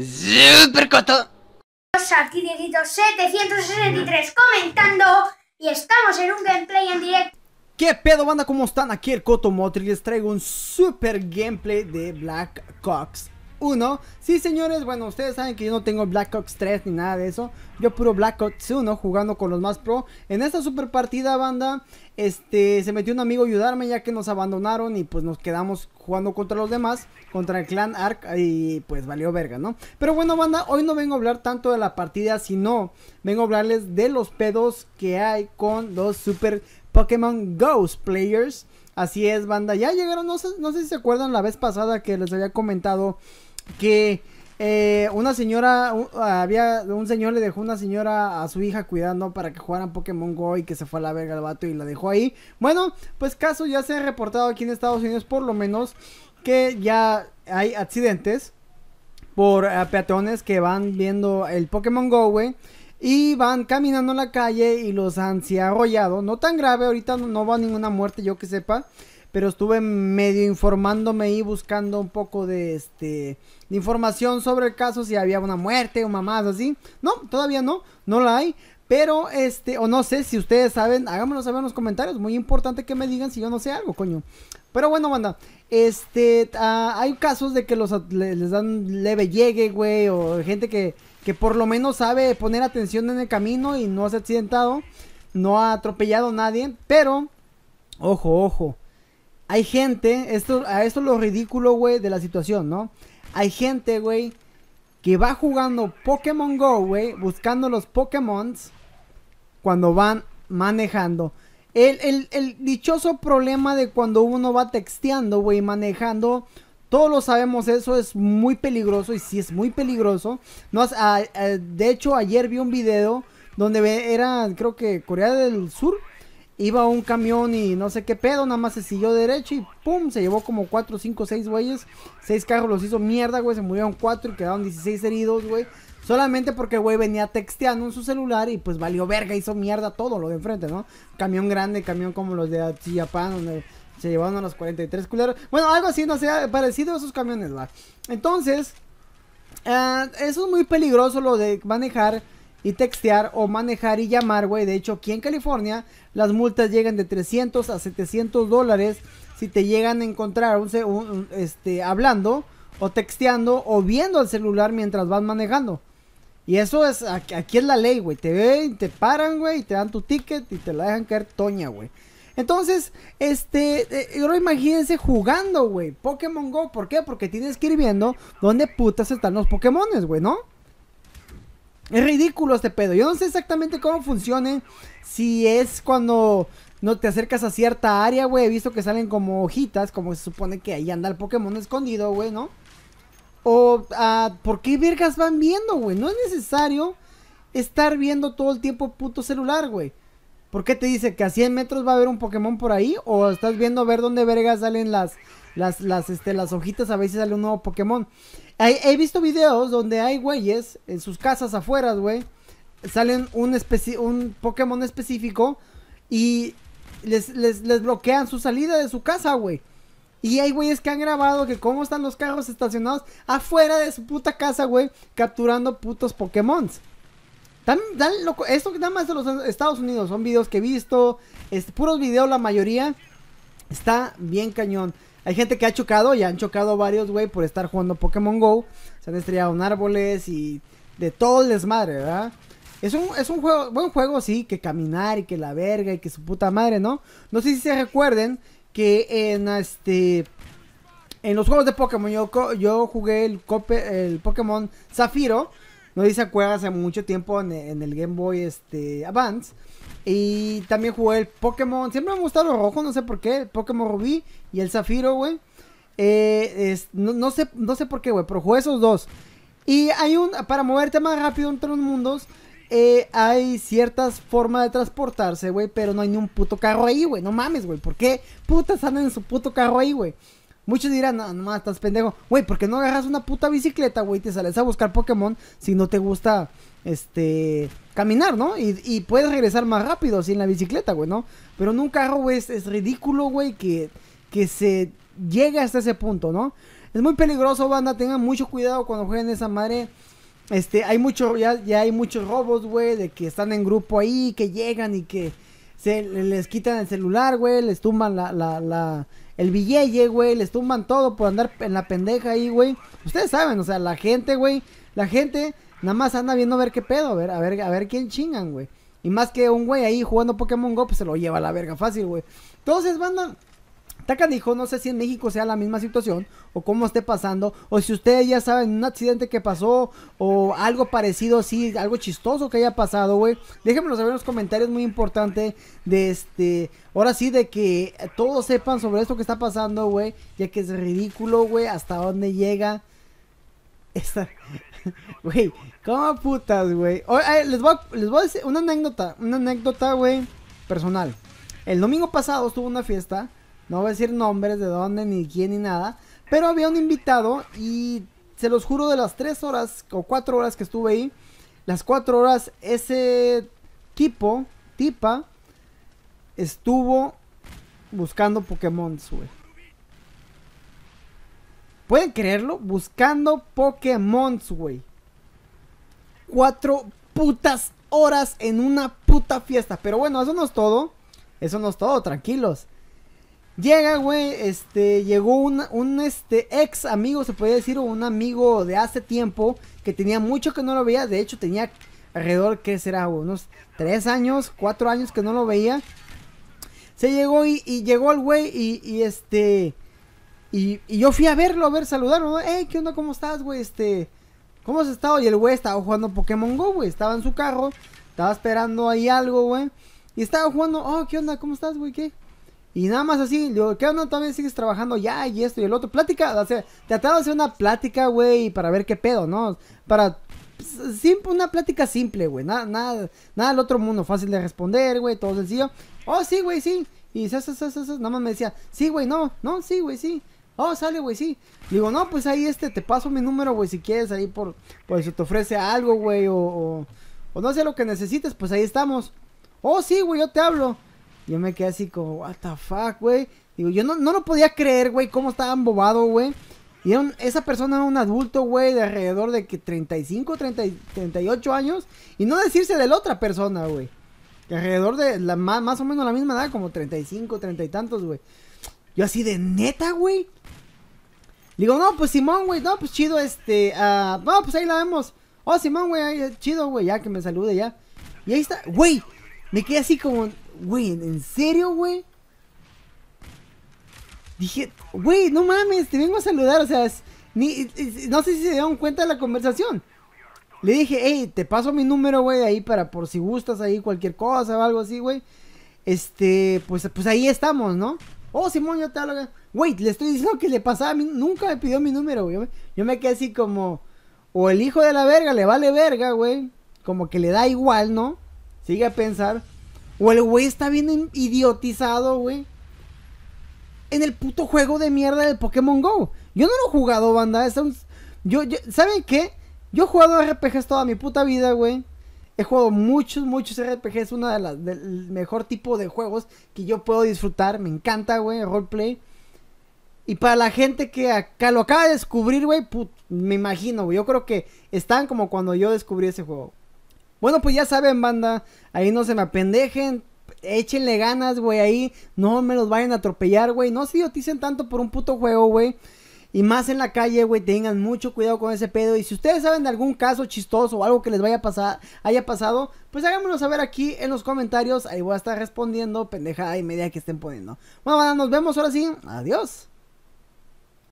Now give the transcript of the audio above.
super coto. Pues aquí Dieguito 763 comentando y estamos en un gameplay en directo. ¿Qué pedo banda? ¿Cómo están? Aquí el Coto Motri les traigo un super gameplay de Black Cox 1. Sí, señores, bueno, ustedes saben que yo no tengo Black Ops 3 ni nada de eso. Yo puro Black Ops 1 jugando con los más pro. En esta super partida, banda, este, se metió un amigo a ayudarme ya que nos abandonaron y pues nos quedamos jugando contra los demás, contra el clan Ark y pues valió verga, ¿no? Pero bueno, banda, hoy no vengo a hablar tanto de la partida, sino vengo a hablarles de los pedos que hay con los super Pokémon Ghost Players. Así es, banda. Ya llegaron, no sé, no sé si se acuerdan la vez pasada que les había comentado que eh, una señora, había, un señor le dejó una señora a su hija cuidando para que jugaran Pokémon Go y que se fue a la verga el vato y la dejó ahí. Bueno, pues caso ya se ha reportado aquí en Estados Unidos, por lo menos, que ya hay accidentes por eh, peatones que van viendo el Pokémon Go, güey. Y van caminando en la calle y los han se arrollado. No tan grave, ahorita no, va ninguna muerte, yo que sepa. Pero estuve medio informándome y buscando un poco de este información sobre el caso, si había una muerte o mamadas así. No, todavía no, no la hay. Pero, este, o no sé si ustedes saben, háganmelo saber en los comentarios. Muy importante que me digan si yo no sé algo, coño. Pero bueno, banda, este, ah, hay casos de que los les dan leve llegue, güey, o gente que, que por lo menos sabe poner atención en el camino y no se ha accidentado, no ha atropellado a nadie, pero, ojo, ojo, hay gente, esto, a esto es lo ridículo, güey, de la situación, ¿no? Hay gente, güey, que va jugando Pokémon Go, güey, buscando los Pokémons cuando van manejando. El, el, el dichoso problema de cuando uno va texteando, güey, manejando. Todos lo sabemos, eso es muy peligroso y sí es muy peligroso. No, ah, ah, de hecho, ayer vi un video donde era, creo que Corea del Sur, iba un camión y no sé qué pedo, nada más se siguió derecho y pum, se llevó como 4, 5, 6 güeyes, 6 carros los hizo mierda, güey, se murieron 4 y quedaron 16 heridos, güey. Solamente porque, güey, venía texteando en su celular y pues valió verga, hizo mierda todo lo de enfrente, ¿no? Camión grande, camión como los de Chillapan, donde se llevaron a los 43 culeros. Bueno, algo así, no sé, parecido a esos camiones, va. Entonces, eh, eso es muy peligroso lo de manejar y textear o manejar y llamar, güey. De hecho, aquí en California las multas llegan de 300 a 700 dólares si te llegan a encontrar este, hablando o texteando o viendo el celular mientras vas manejando. Y eso es, aquí es la ley, güey. Te ven, te paran, güey, y te dan tu ticket y te la dejan caer toña, güey. Entonces, este, eh, imagínense jugando, güey, Pokémon Go. ¿Por qué? Porque tienes que ir viendo dónde putas están los Pokémones, güey, ¿no? Es ridículo este pedo. Yo no sé exactamente cómo funciona Si es cuando no te acercas a cierta área, güey. He visto que salen como hojitas, como se supone que ahí anda el Pokémon escondido, güey, ¿no? O ah, ¿por qué vergas van viendo, güey? No es necesario estar viendo todo el tiempo puto celular, güey. ¿Por qué te dice que a 100 metros va a haber un Pokémon por ahí? ¿O estás viendo a ver dónde vergas salen las, las, las, este, hojitas? A veces sale un nuevo Pokémon. He, visto videos donde hay güeyes en sus casas afuera, güey. Salen un, un Pokémon específico y les, les bloquean su salida de su casa, güey. Y hay güeyes que han grabado que cómo están los carros estacionados afuera de su puta casa, güey, capturando putos Pokémon. Tan, esto nada más de los Estados Unidos, son videos que he visto, este, puros videos la mayoría, está bien cañón. Hay gente que ha chocado, y han chocado varios, güey, por estar jugando Pokémon GO. Se han estrellado en árboles y de todo el desmadre, ¿verdad? Es un, es un juego, buen juego, sí, que caminar y que la verga y que su puta madre, ¿no? No sé si se recuerden que en este en los juegos de Pokémon yo, yo jugué el, el Pokémon Zafiro, no dice acuerdas hace mucho tiempo en, el Game Boy este, Advance. Y también jugué el Pokémon, siempre me ha gustado el rojo no sé por qué, el Pokémon Rubí y el Zafiro, güey. Eh, no, sé, no sé por qué, güey, pero jugué esos dos. Y hay un, para moverte más rápido entre los mundos, eh, hay ciertas formas de transportarse, güey, pero no hay ni un puto carro ahí, güey. No mames, güey. ¿Por qué putas andan en su puto carro ahí, güey? Muchos dirán, no, no, estás pendejo. Güey, ¿por qué no agarras una puta bicicleta, güey? Te sales a buscar Pokémon si no te gusta, este, caminar, ¿no? Y, puedes regresar más rápido sin en la bicicleta, güey, ¿no? Pero en un carro, güey, es, ridículo, güey, que, que se llegue hasta ese punto, ¿no? Es muy peligroso, banda. Tengan mucho cuidado cuando jueguen esa madre. Este, hay mucho, ya, ya hay muchos robos, güey, de que están en grupo ahí, que llegan y que se les quitan el celular, güey, les tumban la, la, la el billete, güey, les tumban todo por andar en la pendeja ahí, güey. Ustedes saben, o sea, la gente, güey, la gente nada más anda viendo a ver qué pedo, a ver, a ver, a ver quién chingan, güey. Y más que un güey ahí jugando Pokémon Go, pues se lo lleva a la verga fácil, güey. Entonces, van Está canijo, no sé si en México sea la misma situación o cómo esté pasando, o si ustedes ya saben un accidente que pasó o algo parecido así, algo chistoso que haya pasado, güey. Déjenmelo saber en los comentarios, muy importante de este, ahora sí, de que todos sepan sobre esto que está pasando, güey, ya que es ridículo, güey, hasta dónde llega esta... Güey, ¿cómo putas, güey? Eh, les, voy les voy a decir una anécdota, una anécdota, güey, personal. El domingo pasado estuvo una fiesta no voy a decir nombres de dónde, ni quién, ni nada. Pero había un invitado y se los juro de las tres horas o cuatro horas que estuve ahí. Las cuatro horas ese tipo, tipa, estuvo buscando Pokémon, güey. ¿Pueden creerlo? Buscando Pokémon, güey. Cuatro putas horas en una puta fiesta. Pero bueno, eso no es todo. Eso no es todo, tranquilos. Llega, güey, este, llegó un, este, ex amigo, se podría decir, o un amigo de hace tiempo, que tenía mucho que no lo veía, de hecho tenía alrededor, ¿qué será? Unos tres años, cuatro años que no lo veía. Se llegó y, llegó el güey y, este, y, yo fui a verlo, a ver, saludarlo, hey, ¿qué onda? ¿Cómo estás, güey? Este, ¿cómo has estado? Y el güey estaba jugando Pokémon Go, güey, estaba en su carro, estaba esperando ahí algo, güey, y estaba jugando, oh, ¿qué onda? ¿Cómo estás, güey? ¿Qué? Y nada más así, digo, ¿qué onda? también sigues trabajando ya y esto y el otro. Plática, o sea, trataba de hacer una plática, güey, para ver qué pedo, ¿no? Para pues, simple, una plática simple, güey. Nada, nada, nada del otro mundo, fácil de responder, güey, todo sencillo. Oh, sí, güey, sí. Y nada más me decía, sí, güey, no, no, sí, güey, sí. Oh, sale, güey, sí. Digo, no, pues ahí este, te paso mi número, güey, si quieres, ahí por, pues si te ofrece algo, güey, o, o, o no sé lo que necesites, pues ahí estamos. Oh, sí, güey, yo te hablo. Yo me quedé así como, what the fuck, güey. Digo, yo no, no lo podía creer, güey, cómo estaban embobado, güey. Y era esa persona era un adulto, güey, de alrededor de que 35, 38 años. Y no decirse de la otra persona, güey. Que alrededor de la, más, o menos la misma edad, como 35, 30 y tantos, güey. Yo así de neta, güey. Digo, no, pues Simón, güey, no, pues chido, este, ah, no, pues ahí la vemos. Oh, Simón, güey, chido, güey, ya que me salude ya. Y ahí está, güey, me quedé así como, güey, ¿en serio, güey? Dije, güey, no mames, te vengo a saludar, o sea, ni, no sé si se dieron cuenta de la conversación. Le dije, hey, te paso mi número, güey, ahí para por si gustas ahí cualquier cosa o algo así, güey. Este, pues, pues ahí estamos, ¿no? Oh, Simón, yo te hablo. Güey, le estoy diciendo que le pasaba, mí nunca me pidió mi número, güey. Yo me quedé así como, o el hijo de la verga le vale verga, güey. Como que le da igual, ¿no? sigue a pensar. O el güey está bien idiotizado, güey. En el puto juego de mierda del Pokémon Go. Yo no lo he jugado, banda. yo, ¿Saben qué? Yo he jugado RPGs toda mi puta vida, güey. He jugado muchos, muchos RPGs. Es Uno de las del mejor tipo de juegos que yo puedo disfrutar. Me encanta, güey, roleplay. Y para la gente que acá lo acaba de descubrir, güey, me imagino, güey. Yo creo que están como cuando yo descubrí ese juego. Bueno, pues ya saben, banda. Ahí no se me apendejen. Échenle ganas, güey. Ahí no me los vayan a atropellar, güey. No se idioticen tanto por un puto juego, güey. Y más en la calle, güey, tengan mucho cuidado con ese pedo. Y si ustedes saben de algún caso chistoso o algo que les vaya a pasar, haya pasado, pues háganmelo saber aquí en los comentarios. Ahí voy a estar respondiendo, pendeja y media que estén poniendo. Bueno, banda, nos vemos ahora sí. Adiós.